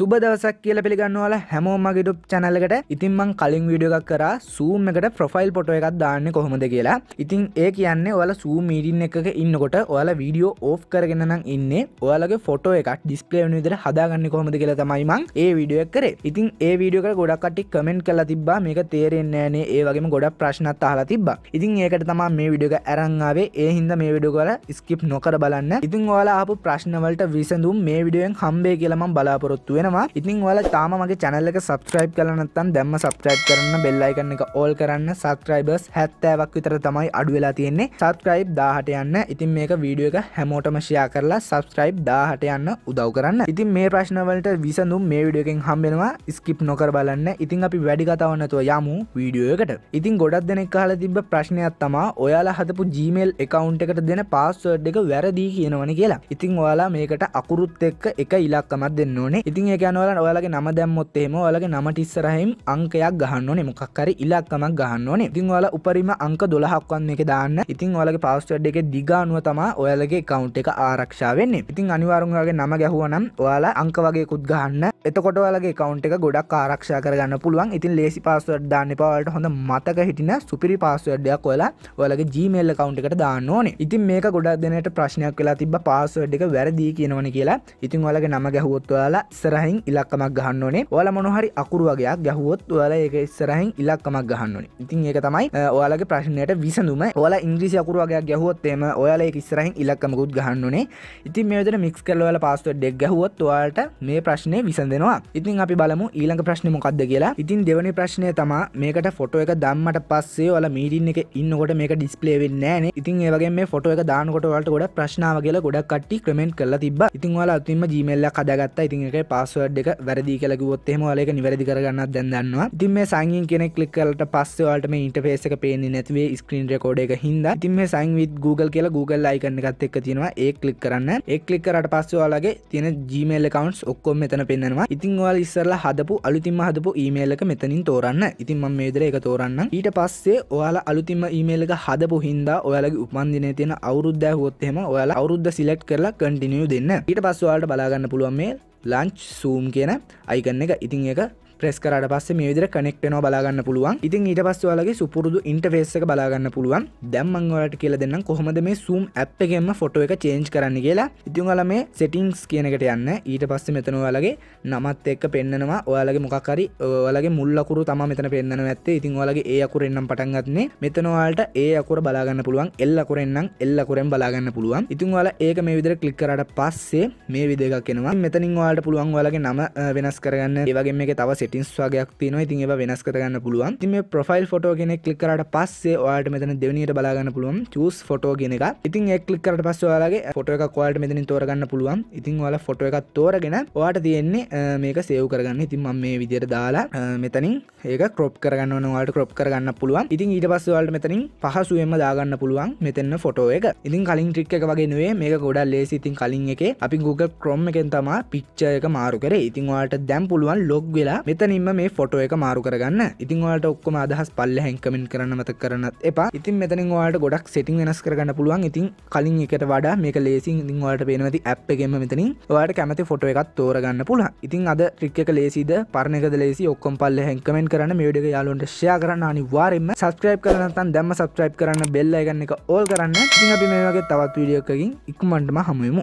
සුබ දවසක් කියල පිළිගන්නවල හැමෝම ගෙටුප් චැනල්ලකට ඉතින් මං කලින් වීඩියෝ එකක් කර සූම් එකට ප්‍රොෆයිල් පොටෝ එකක් දාන්න කොහොමද කියලා ඉතින් ඒ කියන්නේ ඔයාල සූ මීඩින් එක ඉන්නකොට ඔයාලා වීඩියෝ ඕෆ් කරගෙන නම් ඉන්න ඔයාලගේ ෆොටෝ එකක් ඩිස්පලේ වන විදිර හදාගන්න කොහොමද කියලා තමයි මං ඒ වීඩියෝ එක කරේ ඉතින් ඒ වීඩියෝ එකට ගොඩක් කට්ටිය කමෙන්ට් කරලා තිබ්බා මේක තේරෙන්නේ නැනේ ඒ වගේම ගොඩක් ප්‍රශ්නත් අහලා තිබ්බා ඉතින් ඒකට තමයි මේ වීඩියෝ එක අරන් ආවේ ඒ හින්දා මේ වීඩියෝ එක ස්කිප් නොකර බලන්න ඉතින් ඔයාලා ආපු ප්‍රශ්න වලට විසඳුම් මේ වීඩියෝෙන් හම්බේ කියලා මම බලාපොරොත්තු වෙනවා තියෙනවා ඉතින් ඔයාලා තාම මගේ channel එක subscribe කරලා නැත්නම් දැම්ම subscribe කරන්න bell icon එක all කරන්න subscribers 70ක් විතර තමයි අඩු වෙලා තියෙන්නේ subscribe 1000ට යන්න ඉතින් මේක වීඩියෝ එක හැමෝටම share කරලා subscribe 1000ට යන්න උදව් කරන්න ඉතින් මේ ප්‍රශ්න වලට විසඳුම් මේ වීඩියෝ එකෙන් හම්බෙනවා skip නොකර බලන්න ඉතින් අපි වැඩි කතාවක් නැතුව යමු වීඩියෝ එකට ඉතින් ගොඩක් දෙනෙක් අහලා තිබ්බ ප්‍රශ්නයක් තමා ඔයාලා හදපු Gmail account එකට දෙන password එක වැරදි කියනවනේ කියලා. ඉතින් ඔයාලා මේකට අකුරුත් එක්ක එක ඉලක්කමක් දෙන්න ඕනේ. ඉතින් ඒ ගැනවල ඔයාලගේ නම දැම්මොත්තේම ඔයාලගේ නමට ඉස්සරහිම් අංකයක් ගහන්න ඕනේ මොකක්කරි ඉලක්කමක් ගහන්න ඕනේ ඉතින් ඔයාලා උපරිම අංක 12ක් වන් මේකේ දාන්න ඉතින් ඔයාලගේ පාස්වර්ඩ් එකේ දිගානුව තමයි ඔයාලගේ account එක ආරක්ෂා වෙන්නේ ඉතින් අනිවාර්යෙන් ඔයාගේ නම ගැහුවනම් ඔයාලා අංක වගේකුත් ගහන්න එතකොට ඔයාලගේ account එක ගොඩක් ආරක්ෂා කරගන්න පුළුවන් ඉතින් ලේසි password දාන්න එපා ඔයාලට හොඳ මතක හිටින සුපිරි password එකක් ඔයාලා ඔයාලගේ Gmail account එකට දාන්න ඕනේ ඉතින් මේක ගොඩක් දෙනෙට ප්‍රශ්නයක් වෙලා තිබ්බා password එක වැරදි කියනවනේ කියලා ඉතින් ඔයාලගේ නම ගැහුවොත් ඔයාලා ඉස්සරහ ඉස්සරහින් ඉලක්කමක් ගහන්න ඕනේ ඔයාල මොනහරි අකුරු වගේයක් ගැහුවොත් ඔයාල ඒක ඉස්සරහින් ඉලක්කමක් ගහන්න ඕනේ ඉතින් ඒක තමයි ඔයාලගේ ප්‍රශ්නයට විසඳුම ඔයාලා ඉංග්‍රීසි අකුරු වගේයක් ගැහුවොත් එම ඔයාලා ඒක ඉස්සරහින් ඉලක්කමකුත් ගහන්න ඕනේ ඉතින් මේ විදිහට මික්ස් කරලා ඔයාලා පාස්වර්ඩ් එක ගැහුවොත් ඔයාලට මේ ප්‍රශ්නේ විසඳෙනවා ඉතින් අපි බලමු ඊළඟ ප්‍රශ්නේ මොකක්ද කියලා ඉතින් දෙවනි ප්‍රශ්නය තමා මේකට ෆොටෝ එක දම්මට පස්සේ ඔයාලා මීටින් එක ඉන්නකොට මේක ඩිස්ප්ලේ වෙන්නේ නැහනේ. ඉතින් ඒ වගේම මේ ෆොටෝ එක දානකොට ඔයාලට ගොඩක් ප්‍රශ්නාව කියලා ගොඩක් කට්ටිය කමෙන්ට් කරලා තිබ්බා. ඉතින් ඔයාලා අතින්ම Gmail එකක් හදාගත්තා. ඉතින් ඒකේ පාස් පස්වඩ් එක වැරදි කලකුවොත් එහම වලක නිවැරදි කරගන්න දැන්දන්නවා තින් මේ සංගින් කෙනෙ කලික් කලට පස්සවලට මේ ඉන්ටපේස එක පේන්නේ නැතිවේ ස්ක්‍රීන් රකෝඩ එක හිද තින් මේ සංවිත් Google කියලා Google අයිකන්න එකත් එක් තියෙනවා ඒ කලික් කරන්න එක් කලික් කරට පස්සවාලගේ තියෙන ජීමේල් කවන්ස් ඔක්කොම් මෙතන පෙන්න්නවා ඉතින් වාල ඉස්සරලා හදපු අලුතිම හදපු ඊමේල් එක මෙතනින් තෝරන්න ඉතින් ම මේදර එක තෝරන්න ඊට පස්සේ ඔයාලා අලුතිම ඊමේල් එක හදපු හින්දා ඔයාලගේ උපන්දිනය තියෙන අවුරුද්ධ හොත්තෙම ඔයාලා අවුද්ධ සිලෙක්් කරලා කටිනිය දෙන්න ඊට පස්වාලට බලාගන්න පුළුවන් මේ ලංච් සූම් කියන අයිගන්න එක ඉතිං එක ප්‍රෙස් කරට පස්සේ මේ විදිර කනෙක්ටනෝ බලාගන්න පුළුවන් ඉතින් ඊට පස්ස වලගේ සුපුරුදු ඉන්ටෆේස්සක බලාගන්න පුළුවන් දැම්මංවලට කියල දෙන්න කොහොමද මේ සූම් ඇප් එකෙන්ම ෆොටෝ එක චේන්ජ් කරන්න කියලා ඉතිංහල මේ සෙටිංස් කියනකට යන්න ඊට පස්ස මෙතනවාලගේ නමත් එක්ක පෙන්න්නනවා ඔයාලගේ මොකක්කරි ඔලගේ මුල්ලකුරු තම මෙතන පෙන්න්න ඇත්තේ ඉතින් ඔලගේ ඒ අකුරෙන්න්නම් පටන්ගත්න්නේ මෙතනවාට ඒ අකුර බලාගන්න පුළුවන් එල්ලකුරෙන්න්නම් එල්ලකුරෙන් බලාගන්න පුළුවන් ඉතින් වල ඒක මේ විදිර කලික් කරට පස්සේ මේ විදකෙනවා මෙතනින් වාට පුළුවන් වලගේ නම වෙනස් කරගන්න ඒවගේ මේ තව සෙට සෙටින්ස් වගේයක් තින ඉතින් ඒ වෙනස් කරගන්න පුළුවන් මේ ප්‍රොෆයිල් ෆොටෝ කෙනෙ කලිකරට පස්සේ ඔයාට මෙතන දෙවනිට බලාගන්න පුළුවන් චස් ෆොටෝ ගෙන එක ඉතින් එක්ලිකට පස්ස යාලගේ ෆොට එක කොල්ට මෙතනින් තෝරගන්න පුළුවන් ඉතින් ඔල ෆොට එකක් තෝරගෙන ඔයාට තියෙන්නේ මේක සේව් කරගන්න ඉතින් මම මේ විදියට දාලා මෙතනින් ඒක ක්‍රොප් කරගන්න වාට ක්‍රොප් කරගන්න පුළුවන් ඉතින් ඊට පස්සවල්ට මෙතනින් පහසුවෙන්ම දාගන්න පුළුවන් මෙතන්න ෆොටෝ එක ඉතින් කලින් ට්‍රික් එක වගේ නුවේ මේක ගොඩල් ලේසි ඉතින් කලින් එක අපි Google ක්‍රොම් එකෙන් තමා පික්්ච එක මාරු කර ඉතින් වාට දැම් පුළුවන් ලොග් වෙලා මෙත මෙතනින්ම මේ ෆොටෝ එක මාරු කරගන්න ඉතින් ඔයාට ඔක්කොම අදහස් පල්ල හැංකමෙන් කරන්න මත කරන්නත් එපා ඉතින් මෙතනින් ඔයාට ගොඩක් සිටිං වෙනස් කරගන්න පුළුවන් ඉතින් කලින් එකට වඩා මේක ලේසින් ඉතින් ඔයාට පේනවති ඇප් එකෙම මෙතනින් ඔයාට කැමති ෆොටෝ එකක් තෝරගන්න පුළුවන් ඉතින් අද ට්‍රික් එක ලේසිද පරණ එකද ලේසි ඔක්කොම පල්ල හැංකමෙන් කරන්න මේ වීඩියෝ එක යාළුවන්ට ෂෙයා කරන්න අනිවාර්යෙන්ම සබ්ස්ක්‍රයිබ් කරලා නැත්නම් දැම්ම සබ්ස්ක්‍රයිබ් කරන්න බෙල් අයිකන් එක ඕල් කරන්න ඉතින් අපි මේ වගේ තවත් වීඩියෝ එකකින් ඉක්මනටම හමු වෙමු